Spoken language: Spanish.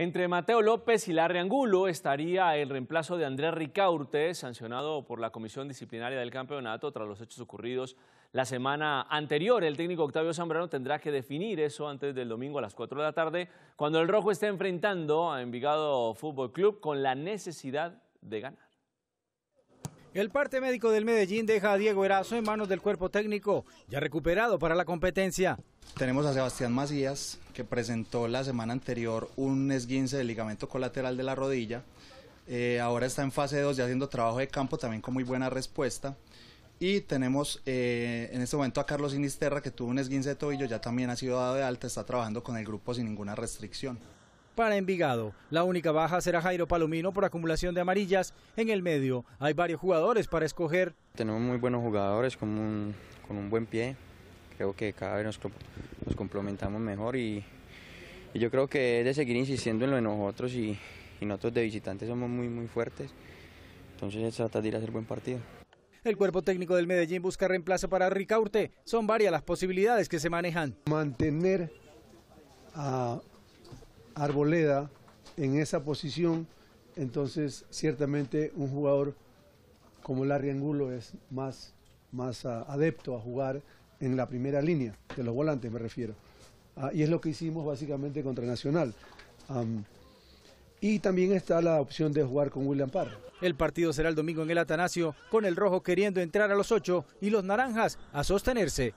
Entre Mateo López y Larry Angulo estaría el reemplazo de Andrés Ricaurte, sancionado por la Comisión Disciplinaria del Campeonato tras los hechos ocurridos la semana anterior. El técnico Octavio Zambrano tendrá que definir eso antes del domingo a las 4 de la tarde, cuando el Rojo esté enfrentando a Envigado Fútbol Club con la necesidad de ganar. El parte médico del Medellín deja a Diego Erazo en manos del cuerpo técnico, ya recuperado para la competencia. Tenemos a Sebastián Macías, que presentó la semana anterior un esguince del ligamento colateral de la rodilla. Eh, ahora está en fase 2 ya haciendo trabajo de campo, también con muy buena respuesta. Y tenemos eh, en este momento a Carlos Inisterra que tuvo un esguince de tobillo, ya también ha sido dado de alta, está trabajando con el grupo sin ninguna restricción para Envigado. La única baja será Jairo Palomino por acumulación de amarillas. En el medio hay varios jugadores para escoger. Tenemos muy buenos jugadores con un, con un buen pie. Creo que cada vez nos, nos complementamos mejor y, y, yo creo que es de seguir insistiendo en lo de nosotros y, nosotros de visitantes somos muy, muy fuertes. Entonces se trata de ir a hacer buen partido. El cuerpo técnico del Medellín busca reemplazo para Ricaurte. Son varias las posibilidades que se manejan. Mantener a Arboleda en esa posición, entonces ciertamente un jugador como Larry Angulo es más, ah, adepto a jugar en la primera línea, de los volantes me refiero. Ah, y es lo que hicimos básicamente contra Nacional. y también está la opción de jugar con William Parr. El partido será el domingo en el Atanasio, con el rojo queriendo entrar a los ocho y los naranjas a sostenerse.